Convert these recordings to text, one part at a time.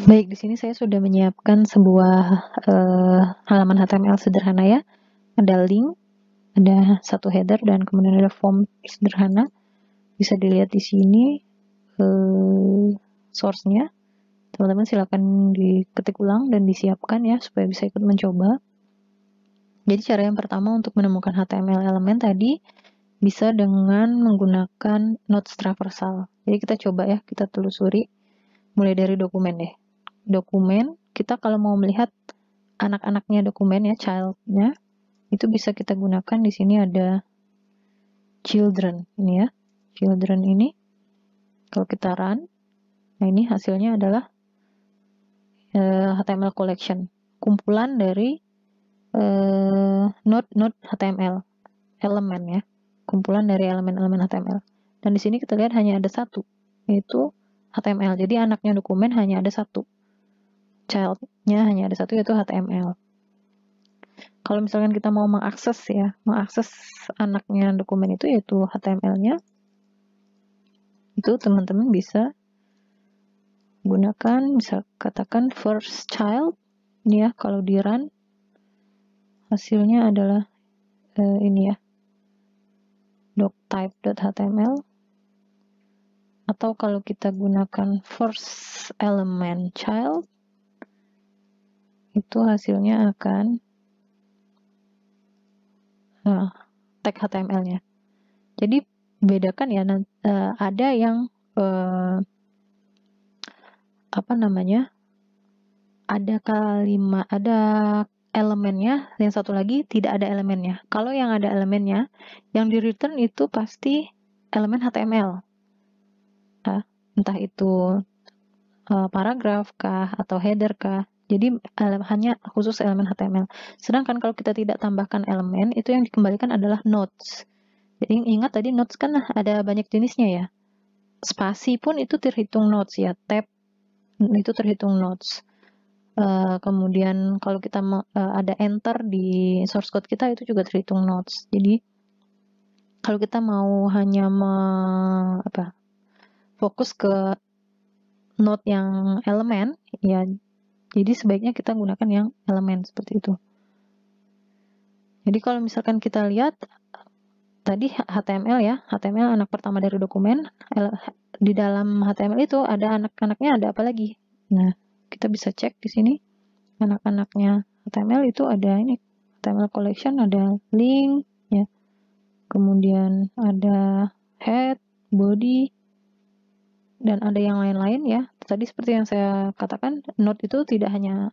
Baik, di sini saya sudah menyiapkan sebuah uh, halaman HTML sederhana ya. Ada link, ada satu header, dan kemudian ada form sederhana. Bisa dilihat di sini uh, source-nya. Teman-teman silakan diketik ulang dan disiapkan ya, supaya bisa ikut mencoba. Jadi cara yang pertama untuk menemukan HTML elemen tadi, bisa dengan menggunakan notes traversal. Jadi kita coba ya, kita telusuri mulai dari dokumen deh dokumen, kita kalau mau melihat anak-anaknya dokumen ya, childnya, itu bisa kita gunakan di sini ada children ini ya. Children ini, kalau kita run, nah ini hasilnya adalah uh, eh, HTML collection, kumpulan dari eh, node-node HTML, elemen ya, kumpulan dari elemen-elemen HTML. Dan di sini kita lihat hanya ada satu, yaitu HTML. Jadi anaknya dokumen hanya ada satu. Child-nya hanya ada satu yaitu HTML. Kalau misalkan kita mau mengakses ya, mengakses anaknya dokumen itu yaitu HTML-nya, itu teman-teman bisa gunakan bisa katakan first child ini ya kalau di run hasilnya adalah eh, ini ya doctype.html atau kalau kita gunakan first element child itu hasilnya akan nah, tag HTML-nya. Jadi bedakan ya uh, ada yang uh, apa namanya ada kalimat ada elemennya yang satu lagi tidak ada elemennya. Kalau yang ada elemennya yang di return itu pasti elemen HTML. Nah, entah itu uh, paragraf kah atau header kah jadi hanya khusus elemen HTML. Sedangkan kalau kita tidak tambahkan elemen, itu yang dikembalikan adalah notes. Jadi ingat tadi notes kan ada banyak jenisnya ya. Spasi pun itu terhitung notes ya. Tab itu terhitung notes. Uh, kemudian kalau kita uh, ada enter di source code kita itu juga terhitung notes. Jadi kalau kita mau hanya me, apa, fokus ke note yang elemen ya jadi sebaiknya kita gunakan yang elemen seperti itu. Jadi kalau misalkan kita lihat tadi HTML ya, HTML anak pertama dari dokumen, di dalam HTML itu ada anak-anaknya ada apa lagi? Nah, kita bisa cek di sini anak-anaknya HTML itu ada ini HTML collection ada link ya. Kemudian ada head, body, dan ada yang lain-lain ya. Tadi seperti yang saya katakan, Node itu tidak hanya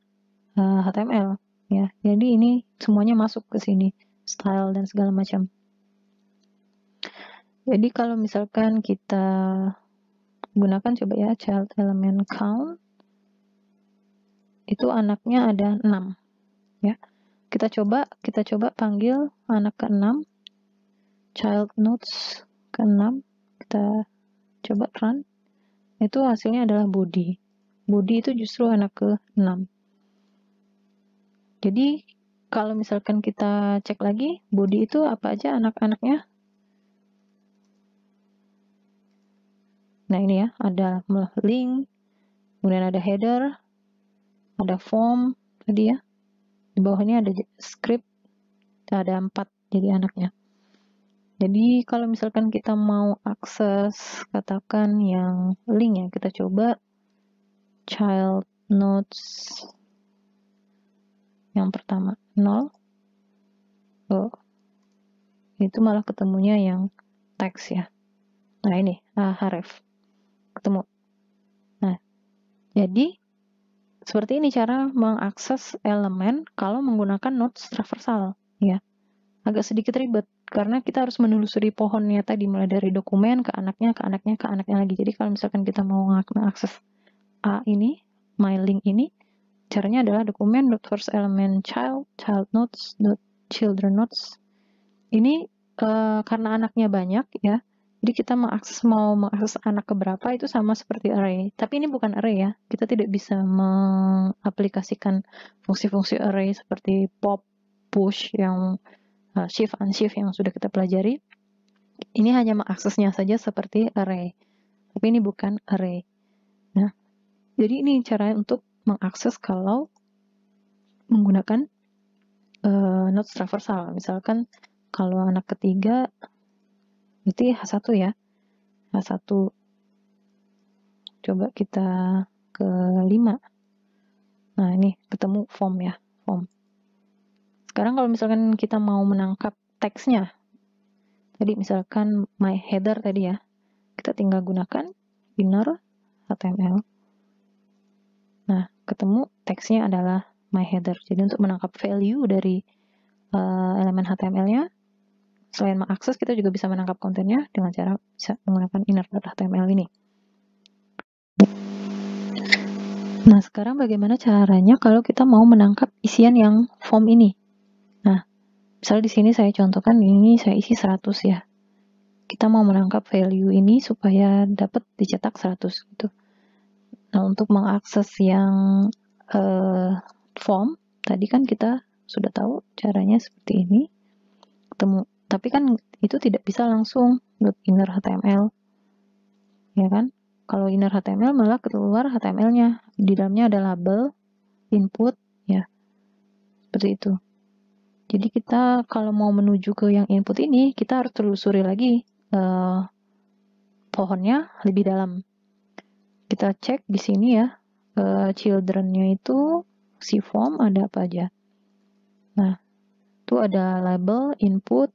uh, eh, HTML ya. Jadi ini semuanya masuk ke sini, style dan segala macam. Jadi kalau misalkan kita gunakan coba ya child element count itu anaknya ada 6 ya. Kita coba kita coba panggil anak ke-6 child nodes ke-6 kita coba run itu hasilnya adalah Budi. Budi itu justru anak ke-6. Jadi, kalau misalkan kita cek lagi, Budi itu apa aja anak-anaknya? Nah, ini ya, ada link, kemudian ada header, ada form tadi ya. Di bawahnya ada script, ada empat jadi anaknya. Jadi kalau misalkan kita mau akses katakan yang link ya, kita coba child notes yang pertama 0. Oh. Itu malah ketemunya yang teks ya. Nah ini, ah, Ketemu. Nah, jadi seperti ini cara mengakses elemen kalau menggunakan notes traversal ya agak sedikit ribet karena kita harus menelusuri pohonnya tadi mulai dari dokumen ke anaknya ke anaknya ke anaknya lagi jadi kalau misalkan kita mau mengakses A ini my link ini caranya adalah dokumen first element child child notes children notes ini uh, karena anaknya banyak ya jadi kita mengakses mau mengakses anak ke berapa itu sama seperti array tapi ini bukan array ya kita tidak bisa mengaplikasikan fungsi-fungsi array seperti pop push yang Eh, shift shift yang sudah kita pelajari. Ini hanya mengaksesnya saja seperti array, tapi ini bukan array. Nah, jadi ini caranya untuk mengakses kalau menggunakan uh, eh, node traversal. Misalkan kalau anak ketiga, berarti H1 ya. H1. Coba kita ke 5. Nah, ini ketemu form ya, form. Sekarang kalau misalkan kita mau menangkap teksnya, jadi misalkan my header tadi ya, kita tinggal gunakan inner HTML. Nah, ketemu teksnya adalah my header. Jadi untuk menangkap value dari uh, elemen HTML-nya, selain mengakses, kita juga bisa menangkap kontennya dengan cara bisa menggunakan inner HTML ini. Nah, sekarang bagaimana caranya kalau kita mau menangkap isian yang form ini? Misal di sini saya contohkan ini saya isi 100 ya. Kita mau menangkap value ini supaya dapat dicetak 100 gitu. Nah, untuk mengakses yang uh, form tadi kan kita sudah tahu caranya seperti ini. Ketemu tapi kan itu tidak bisa langsung inner HTML. Ya kan? Kalau inner HTML malah keluar HTML-nya. Di dalamnya ada label, input, ya. Seperti itu. Jadi kita kalau mau menuju ke yang input ini, kita harus telusuri lagi uh, pohonnya lebih dalam. Kita cek di sini ya, uh, children-nya itu si form ada apa aja. Nah, itu ada label, input,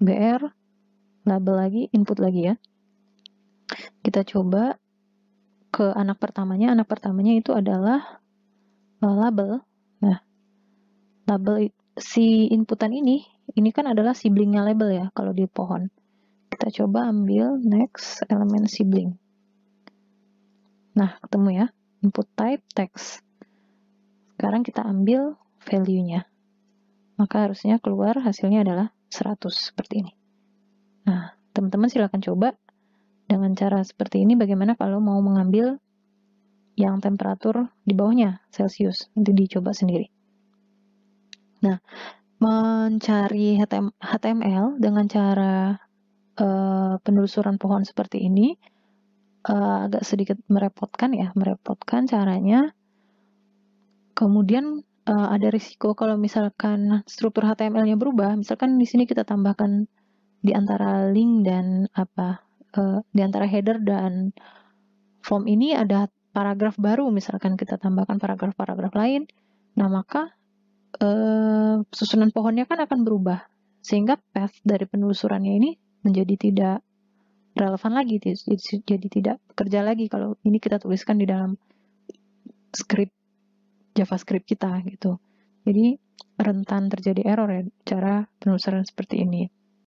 BR, label lagi, input lagi ya. Kita coba ke anak pertamanya. Anak pertamanya itu adalah uh, label. Nah, label itu si inputan ini, ini kan adalah siblingnya label ya kalau di pohon. Kita coba ambil next elemen sibling. Nah, ketemu ya. Input type text. Sekarang kita ambil value-nya. Maka harusnya keluar hasilnya adalah 100 seperti ini. Nah, teman-teman silakan coba dengan cara seperti ini bagaimana kalau mau mengambil yang temperatur di bawahnya Celsius? Nanti dicoba sendiri. Nah, mencari HTML dengan cara uh, penelusuran pohon seperti ini uh, agak sedikit merepotkan ya, merepotkan caranya. Kemudian uh, ada risiko kalau misalkan struktur HTML-nya berubah, misalkan di sini kita tambahkan di antara link dan apa, uh, di antara header dan form ini ada paragraf baru, misalkan kita tambahkan paragraf-paragraf lain. Nah, maka uh, susunan pohonnya kan akan berubah sehingga path dari penelusurannya ini menjadi tidak relevan lagi jadi tidak bekerja lagi kalau ini kita tuliskan di dalam script JavaScript kita gitu jadi rentan terjadi error ya cara penelusuran seperti ini